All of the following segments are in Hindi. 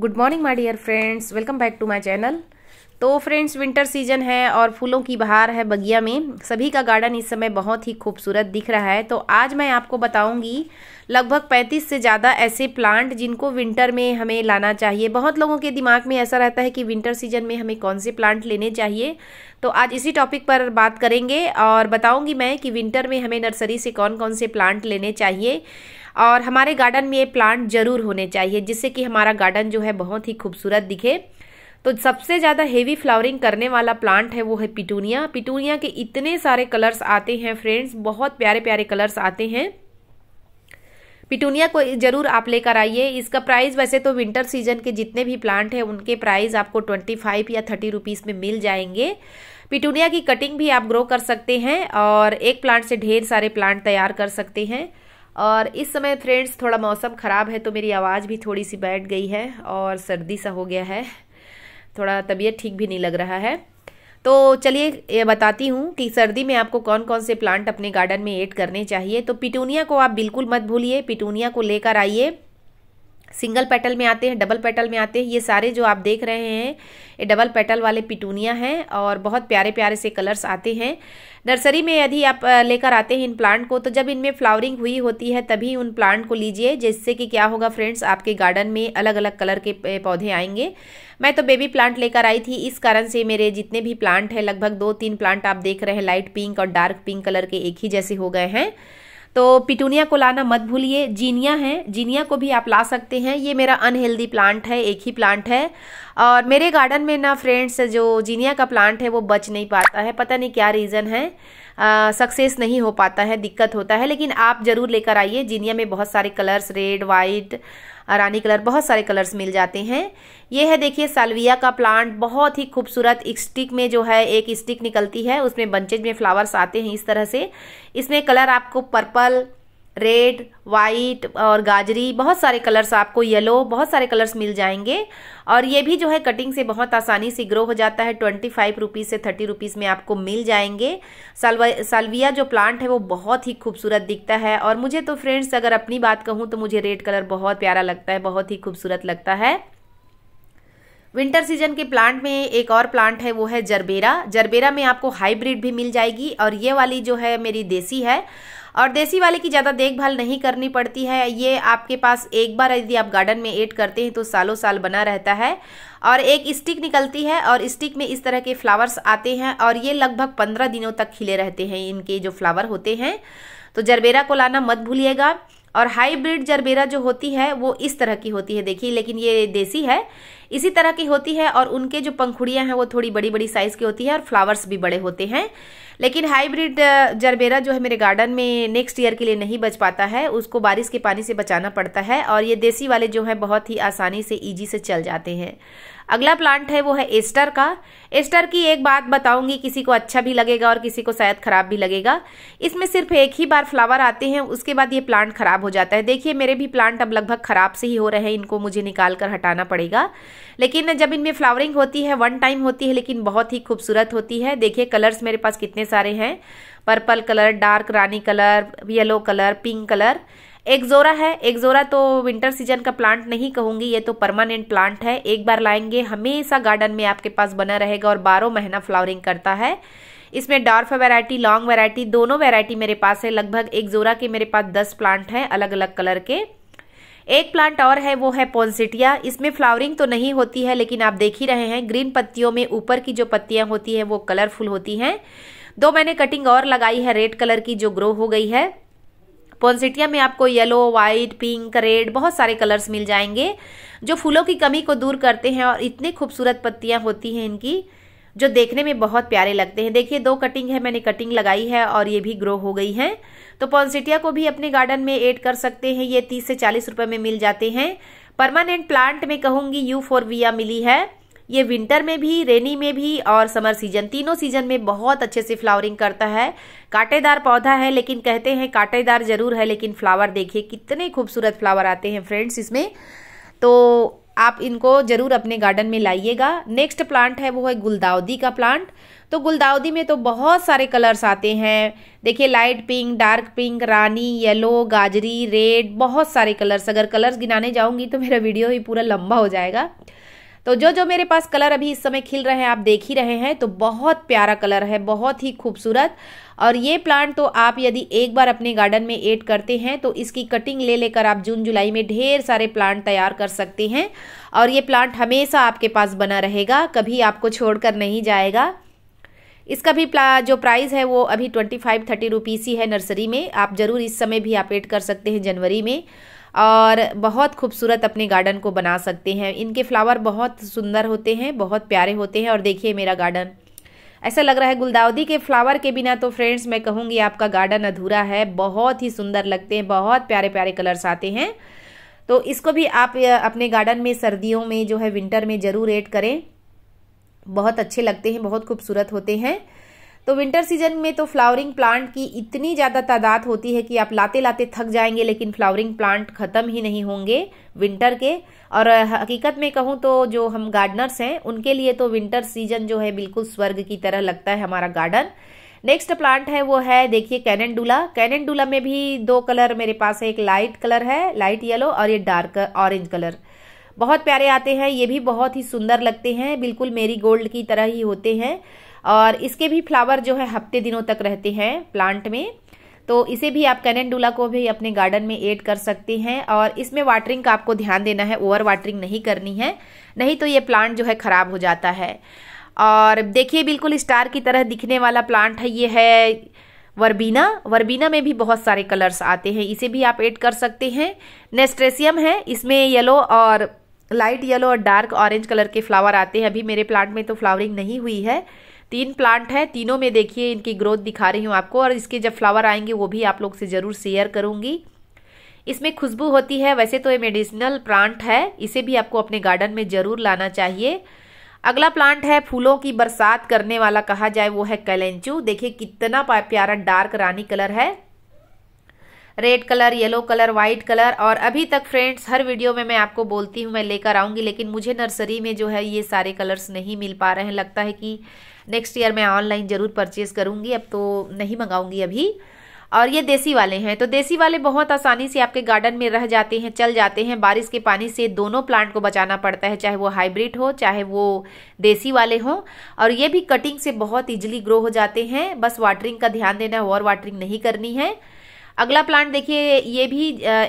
good morning my dear friends welcome back to my channel तो फ्रेंड्स विंटर सीजन है और फूलों की बहार है बगिया में सभी का गार्डन इस समय बहुत ही खूबसूरत दिख रहा है तो आज मैं आपको बताऊंगी लगभग 35 से ज़्यादा ऐसे प्लांट जिनको विंटर में हमें लाना चाहिए बहुत लोगों के दिमाग में ऐसा रहता है कि विंटर सीजन में हमें कौन से प्लांट लेने चाहिए तो आज इसी टॉपिक पर बात करेंगे और बताऊँगी मैं कि विंटर में हमें नर्सरी से कौन कौन से प्लांट लेने चाहिए और हमारे गार्डन में ये प्लांट ज़रूर होने चाहिए जिससे कि हमारा गार्डन जो है बहुत ही खूबसूरत दिखे तो सबसे ज़्यादा हेवी फ्लावरिंग करने वाला प्लांट है वो है पिटूनिया पिटूनिया के इतने सारे कलर्स आते हैं फ्रेंड्स बहुत प्यारे प्यारे कलर्स आते हैं पिटूनिया को ज़रूर आप लेकर आइए इसका प्राइस वैसे तो विंटर सीजन के जितने भी प्लांट हैं उनके प्राइस आपको ट्वेंटी फाइव या थर्टी रुपीज़ में मिल जाएंगे पिटूनिया की कटिंग भी आप ग्रो कर सकते हैं और एक प्लांट से ढेर सारे प्लांट तैयार कर सकते हैं और इस समय फ्रेंड्स थोड़ा मौसम ख़राब है तो मेरी आवाज़ भी थोड़ी सी बैठ गई है और सर्दी सा हो गया है थोड़ा तबीयत ठीक भी नहीं लग रहा है तो चलिए ये बताती हूँ कि सर्दी में आपको कौन कौन से प्लांट अपने गार्डन में ऐड करने चाहिए तो पिटूनिया को आप बिल्कुल मत भूलिए पिटूनिया को लेकर आइए सिंगल पेटल में आते हैं डबल पेटल में आते हैं ये सारे जो आप देख रहे हैं ये डबल पेटल वाले पिटूनिया हैं और बहुत प्यारे प्यारे से कलर्स आते हैं नर्सरी में यदि आप लेकर आते हैं इन प्लांट को तो जब इनमें फ्लावरिंग हुई होती है तभी उन प्लांट को लीजिए जिससे कि क्या होगा फ्रेंड्स आपके गार्डन में अलग अलग कलर के पौधे आएंगे मैं तो बेबी प्लांट लेकर आई थी इस कारण से मेरे जितने भी प्लांट हैं लगभग दो तीन प्लांट आप देख रहे हैं लाइट पिंक और डार्क पिंक कलर के एक ही जैसे हो गए हैं तो पिटूनिया को लाना मत भूलिए जीनिया है जीनिया को भी आप ला सकते हैं ये मेरा अनहेल्दी प्लांट है एक ही प्लांट है और मेरे गार्डन में ना फ्रेंड्स जो जीनिया का प्लांट है वो बच नहीं पाता है पता नहीं क्या रीज़न है सक्सेस नहीं हो पाता है दिक्कत होता है लेकिन आप ज़रूर लेकर आइए जीनिया में बहुत सारे कलर्स रेड वाइट रानी कलर बहुत सारे कलर्स मिल जाते हैं ये है देखिए सालविया का प्लांट बहुत ही खूबसूरत स्टिक में जो है एक स्टिक निकलती है उसमें बंचेज में फ्लावर्स आते हैं इस तरह से इसमें कलर आपको पर्पल रेड वाइट और गाजरी बहुत सारे कलर्स आपको येलो बहुत सारे कलर्स मिल जाएंगे और ये भी जो है कटिंग से बहुत आसानी से ग्रो हो जाता है ट्वेंटी फाइव रुपीज़ से थर्टी रुपीज़ में आपको मिल जाएंगे सालवा सालविया जो प्लांट है वो बहुत ही खूबसूरत दिखता है और मुझे तो फ्रेंड्स अगर अपनी बात कहूँ तो मुझे रेड कलर बहुत प्यारा लगता है बहुत ही खूबसूरत लगता है विंटर सीजन के प्लांट में एक और प्लांट है वो है जरबेरा जरबेरा में आपको हाइब्रिड भी मिल जाएगी और ये वाली जो है मेरी देसी है और देसी वाले की ज़्यादा देखभाल नहीं करनी पड़ती है ये आपके पास एक बार यदि आप गार्डन में एड करते हैं तो सालों साल बना रहता है और एक स्टिक निकलती है और स्टिक में इस तरह के फ्लावर्स आते हैं और ये लगभग पंद्रह दिनों तक खिले रहते हैं इनके जो फ्लावर होते हैं तो जरबेरा को लाना मत भूलिएगा और हाईब्रिड जरबेरा जो होती है वो इस तरह की होती है देखिए लेकिन ये देसी है इसी तरह की होती है और उनके जो पंखुड़ियाँ हैं वो थोड़ी बड़ी बड़ी साइज़ की होती है और फ्लावर्स भी बड़े होते हैं लेकिन हाईब्रिड जरबेरा जो है मेरे गार्डन में नेक्स्ट ईयर के लिए नहीं बच पाता है उसको बारिश के पानी से बचाना पड़ता है और ये देसी वाले जो हैं बहुत ही आसानी से ईजी से चल जाते हैं अगला प्लांट है वो है एस्टर का एस्टर की एक बात बताऊंगी किसी को अच्छा भी लगेगा और किसी को शायद ख़राब भी लगेगा इसमें सिर्फ एक ही बार फ्लावर आते हैं उसके बाद ये प्लांट ख़राब हो जाता है देखिए मेरे भी प्लांट अब लगभग ख़राब से ही हो रहे हैं इनको मुझे निकाल कर हटाना पड़ेगा लेकिन जब इनमें फ्लावरिंग होती है वन टाइम होती है लेकिन बहुत ही खूबसूरत होती है देखिए कलर्स मेरे पास कितने सारे हैं पर्पल कलर डार्क रानी colour yellow colour pink colour ixora है एक्जोरा तो विंटर सीजन का प्लांट नहीं कहूँगी ये तो परमानेंट प्लांट है एक बार लाएंगे हमेशा गार्डन में आपके पास बना रहेगा और बारह महीना फ्लावरिंग करता है इसमें डॉर्फ वैरायटी लॉन्ग वैरायटी दोनों वैरायटी मेरे पास है लगभग एक जोरा के मेरे पास दस प्लांट हैं अलग अलग कलर के एक प्लांट और है वो है पोन्सिटिया इसमें फ्लावरिंग तो नहीं होती है लेकिन आप देख ही रहे हैं ग्रीन पत्तियों में ऊपर की जो पत्तियां होती हैं वो कलरफुल होती हैं दो मैंने कटिंग और लगाई है रेड कलर की जो ग्रो हो गई है पॉन्सिटिया में आपको येलो व्हाइट पिंक रेड बहुत सारे कलर्स मिल जाएंगे जो फूलों की कमी को दूर करते हैं और इतनी खूबसूरत पत्तियां होती हैं इनकी जो देखने में बहुत प्यारे लगते हैं देखिए दो कटिंग है मैंने कटिंग लगाई है और ये भी ग्रो हो गई है तो पॉन्सिटिया को भी अपने गार्डन में एड कर सकते हैं ये तीस से चालीस रुपये में मिल जाते हैं परमानेंट प्लांट में कहूंगी यू फोर विया मिली है ये विंटर में भी रेनी में भी और समर सीजन तीनों सीजन में बहुत अच्छे से फ्लावरिंग करता है कांटेदार पौधा है लेकिन कहते हैं कांटेदार जरूर है लेकिन फ्लावर देखिए कितने खूबसूरत फ्लावर आते हैं फ्रेंड्स इसमें तो आप इनको ज़रूर अपने गार्डन में लाइएगा नेक्स्ट प्लांट है वो है गुलदाउदी का प्लांट तो गुलदाउदी में तो बहुत सारे कलर्स आते हैं देखिए लाइट पिंक डार्क पिंक रानी येलो गाजरी रेड बहुत सारे कलर्स अगर कलर्स गिनाने जाऊंगी तो मेरा वीडियो ही पूरा लंबा हो जाएगा तो जो जो मेरे पास कलर अभी इस समय खिल रहे हैं आप देख ही रहे हैं तो बहुत प्यारा कलर है बहुत ही खूबसूरत और ये प्लांट तो आप यदि एक बार अपने गार्डन में ऐड करते हैं तो इसकी कटिंग ले लेकर आप जून जुलाई में ढेर सारे प्लांट तैयार कर सकते हैं और ये प्लांट हमेशा आपके पास बना रहेगा कभी आपको छोड़कर नहीं जाएगा इसका भी प्ला जो प्राइस है वो अभी ट्वेंटी फाइव थर्टी रुपीज़ ही है नर्सरी में आप ज़रूर इस समय भी आप ऐड कर सकते हैं जनवरी में और बहुत खूबसूरत अपने गार्डन को बना सकते हैं इनके फ्लावर बहुत सुंदर होते हैं बहुत प्यारे होते हैं और देखिए मेरा गार्डन ऐसा लग रहा है गुलदाउदी के फ्लावर के बिना तो फ्रेंड्स मैं कहूँगी आपका गार्डन अधूरा है बहुत ही सुंदर लगते हैं बहुत प्यारे प्यारे कलर्स आते हैं तो इसको भी आप अपने गार्डन में सर्दियों में जो है विंटर में ज़रूर एड करें बहुत अच्छे लगते हैं बहुत खूबसूरत होते हैं तो विंटर सीजन में तो फ्लावरिंग प्लांट की इतनी ज़्यादा तादाद होती है कि आप लाते लाते थक जाएंगे लेकिन फ्लावरिंग प्लांट ख़त्म ही नहीं होंगे विंटर के और हकीकत में कहूँ तो जो हम गार्डनर्स हैं उनके लिए तो विंटर सीजन जो है बिल्कुल स्वर्ग की तरह लगता है हमारा गार्डन नेक्स्ट प्लांट है वो है देखिए कैननडूला कैननडूला में भी दो कलर मेरे पास है एक लाइट कलर है लाइट येलो और ये डार्क ऑरेंज कलर बहुत प्यारे आते हैं ये भी बहुत ही सुंदर लगते हैं बिल्कुल मेरी गोल्ड की तरह ही होते हैं और इसके भी फ्लावर जो है हफ्ते दिनों तक रहते हैं प्लांट में तो इसे भी आप कैलेंडुला को भी अपने गार्डन में ऐड कर सकते हैं और इसमें वाटरिंग का आपको ध्यान देना है ओवर वाटरिंग नहीं करनी है नहीं तो ये प्लांट जो है ख़राब हो जाता है और देखिए बिल्कुल स्टार की तरह दिखने वाला प्लांट है ये है वर्बीना वर्बीना में भी बहुत सारे कलर्स आते हैं इसे भी आप ऐड कर सकते हैं नेस्ट्रेसियम है इसमें येलो और लाइट येलो और डार्क ऑरेंज कलर के फ्लावर आते हैं अभी मेरे प्लांट में तो फ्लावरिंग नहीं हुई है तीन प्लांट है तीनों में देखिए इनकी ग्रोथ दिखा रही हूँ आपको और इसके जब फ्लावर आएंगे वो भी आप लोग से ज़रूर शेयर करूँगी इसमें खुशबू होती है वैसे तो ये मेडिसिनल प्लांट है इसे भी आपको अपने गार्डन में ज़रूर लाना चाहिए अगला प्लांट है फूलों की बरसात करने वाला कहा जाए वो है कैलेंचू देखिए कितना प्यारा डार्क रानी कलर है red colour yellow colour white colour और अभी तक फ्रेंड्स हर वीडियो में मैं आपको बोलती हूँ मैं लेकर आऊँगी लेकिन मुझे नर्सरी में जो है ये सारे कलर्स नहीं मिल पा रहे हैं लगता है कि नेक्स्ट ईयर मैं ऑनलाइन ज़रूर परचेज़ करूँगी अब तो नहीं मंगाऊँगी अभी और ये देसी वाले हैं तो देसी वाले बहुत आसानी से आपके गार्डन में रह जाते हैं चल जाते हैं बारिश के पानी से दोनों प्लांट को बचाना पड़ता है चाहे वो हाइब्रिड हो चाहे वो देसी वाले हों और ये भी कटिंग से बहुत ईजिली ग्रो हो जाते हैं बस वाटरिंग का ध्यान देना है और वाटरिंग नहीं करनी है अगला प्लांट देखिए ये भी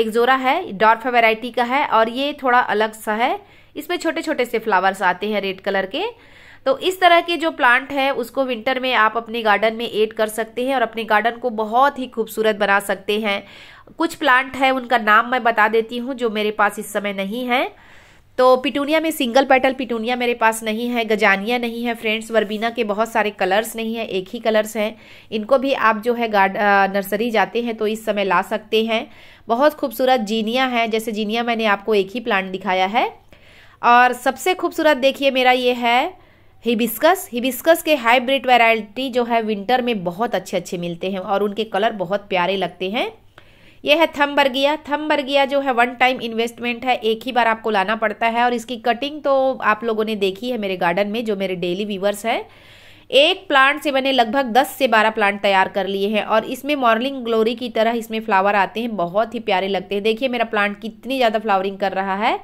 एक जोरा है डॉर्फ वेराइटी का है और ये थोड़ा अलग सा है इसमें छोटे छोटे से फ्लावर्स आते हैं रेड कलर के तो इस तरह के जो प्लांट है उसको विंटर में आप अपने गार्डन में ऐड कर सकते हैं और अपने गार्डन को बहुत ही खूबसूरत बना सकते हैं कुछ प्लांट है उनका नाम मैं बता देती हूँ जो मेरे पास इस समय नहीं है तो पिटूनिया में सिंगल पेटल पिटूनिया मेरे पास नहीं है गजानिया नहीं है फ्रेंड्स वर्बीना के बहुत सारे कलर्स नहीं है एक ही कलर्स हैं इनको भी आप जो है गार्ड नर्सरी जाते हैं तो इस समय ला सकते हैं बहुत खूबसूरत जीनिया है जैसे जीनिया मैंने आपको एक ही प्लांट दिखाया है और सबसे खूबसूरत देखिए मेरा ये है हिबिस्कस हिबिस्कस के हाइब्रिड वेराइटी जो है विंटर में बहुत अच्छे अच्छे मिलते हैं और उनके कलर बहुत प्यारे लगते हैं ये है थम्बर्गिया थम्बर्गिया जो है वन टाइम इन्वेस्टमेंट है एक ही बार आपको लाना पड़ता है और इसकी कटिंग तो आप लोगों ने देखी है मेरे गार्डन में जो मेरे डेली व्यूवर्स हैं एक प्लांट से मैंने लगभग 10 से 12 प्लांट तैयार कर लिए हैं और इसमें मॉर्निंग ग्लोरी की तरह इसमें फ्लावर आते हैं बहुत ही प्यारे लगते हैं देखिए मेरा प्लांट कितनी ज़्यादा फ्लावरिंग कर रहा है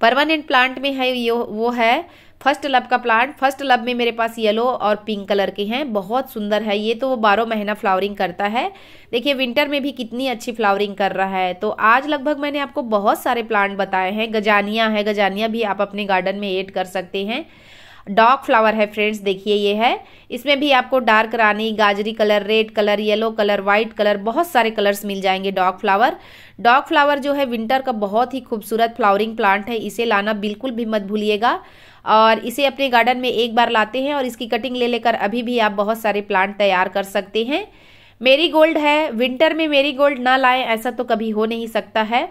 परमानेंट प्लांट में है ये वो है फर्स्ट लब का प्लांट फर्स्ट लब में मेरे पास येलो और पिंक कलर के हैं बहुत सुंदर है ये तो वो बारह महीना फ्लावरिंग करता है देखिए विंटर में भी कितनी अच्छी फ्लावरिंग कर रहा है तो आज लगभग मैंने आपको बहुत सारे प्लांट बताए हैं गजानिया है गजानिया भी आप अपने गार्डन में एड कर सकते हैं डार्क फ्लावर है फ्रेंड्स देखिए ये है इसमें भी आपको डार्क रानी गाजरी colour red colour yellow colour white colour बहुत सारे कलर्स मिल जाएंगे डार्क फ्लावर डार्क फ्लावर जो है विंटर का बहुत ही खूबसूरत फ्लावरिंग प्लांट है इसे लाना बिल्कुल भी मत भूलिएगा और इसे अपने गार्डन में एक बार लाते हैं और इसकी कटिंग ले लेकर अभी भी आप बहुत सारे प्लांट तैयार कर सकते हैं मेरी गोल्ड है विंटर में मेरी गोल्ड ना लाएं ऐसा तो कभी हो नहीं सकता है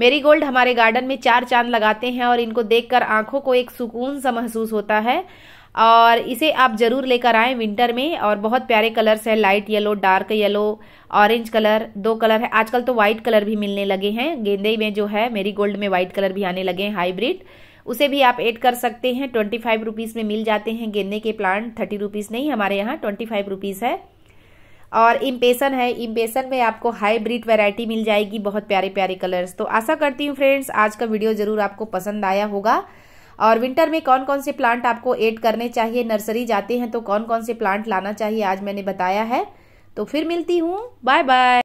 मेरी गोल्ड हमारे गार्डन में चार चांद लगाते हैं और इनको देखकर आंखों को एक सुकून सा महसूस होता है और इसे आप ज़रूर लेकर आएँ विंटर में और बहुत प्यारे कलर्स हैं light yellow dark yellow orange colour दो कलर है आजकल तो वाइट कलर भी मिलने लगे हैं गेंदे में जो है मेरी गोल्ड में वाइट कलर भी आने लगे हैं हाइब्रिड उसे भी आप ऐड कर सकते हैं ट्वेंटी फाइव रुपीज़ में मिल जाते हैं गेंदे के प्लांट थर्टी रुपीज़ नहीं हमारे यहाँ ट्वेंटी फाइव रुपीज़ है और इम्पेसन है इम्पेसन में आपको हाईब्रिड वैरायटी मिल जाएगी बहुत प्यारे प्यारे कलर्स तो आशा करती हूँ फ्रेंड्स आज का वीडियो जरूर आपको पसंद आया होगा और विंटर में कौन कौन से प्लांट आपको ऐड करने चाहिए नर्सरी जाते हैं तो कौन कौन से प्लांट लाना चाहिए आज मैंने बताया है तो फिर मिलती हूँ बाय बाय